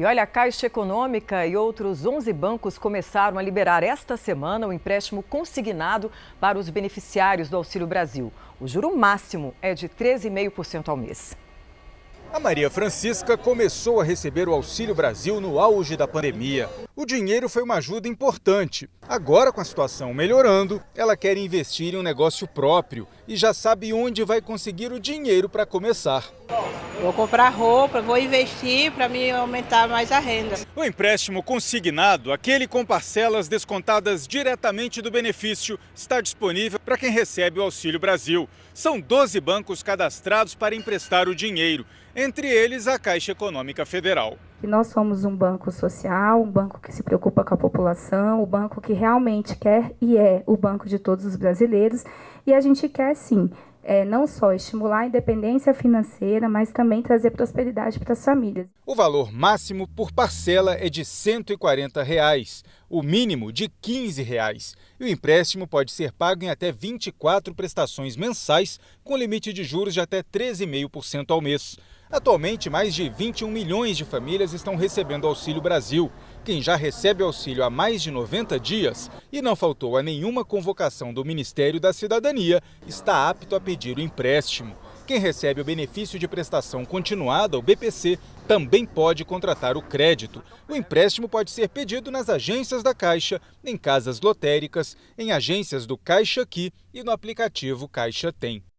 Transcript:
E olha, a Caixa Econômica e outros 11 bancos começaram a liberar esta semana o empréstimo consignado para os beneficiários do Auxílio Brasil. O juro máximo é de 13,5% ao mês. A Maria Francisca começou a receber o Auxílio Brasil no auge da pandemia. O dinheiro foi uma ajuda importante. Agora, com a situação melhorando, ela quer investir em um negócio próprio e já sabe onde vai conseguir o dinheiro para começar. Vou comprar roupa, vou investir para me aumentar mais a renda. O empréstimo consignado, aquele com parcelas descontadas diretamente do benefício, está disponível para quem recebe o Auxílio Brasil. São 12 bancos cadastrados para emprestar o dinheiro, entre eles a Caixa Econômica Federal. Nós somos um banco social, um banco que se preocupa com a população, o um banco que realmente quer e é o banco de todos os brasileiros, e a gente quer sim é, não só estimular a independência financeira, mas também trazer prosperidade para as famílias. O valor máximo por parcela é de R$ 140. Reais o mínimo de R$ 15. e o empréstimo pode ser pago em até 24 prestações mensais, com limite de juros de até 13,5% ao mês. Atualmente, mais de 21 milhões de famílias estão recebendo Auxílio Brasil. Quem já recebe auxílio há mais de 90 dias e não faltou a nenhuma convocação do Ministério da Cidadania está apto a pedir o empréstimo. Quem recebe o benefício de prestação continuada, o BPC, também pode contratar o crédito. O empréstimo pode ser pedido nas agências da Caixa, em casas lotéricas, em agências do Caixa Aqui e no aplicativo Caixa Tem.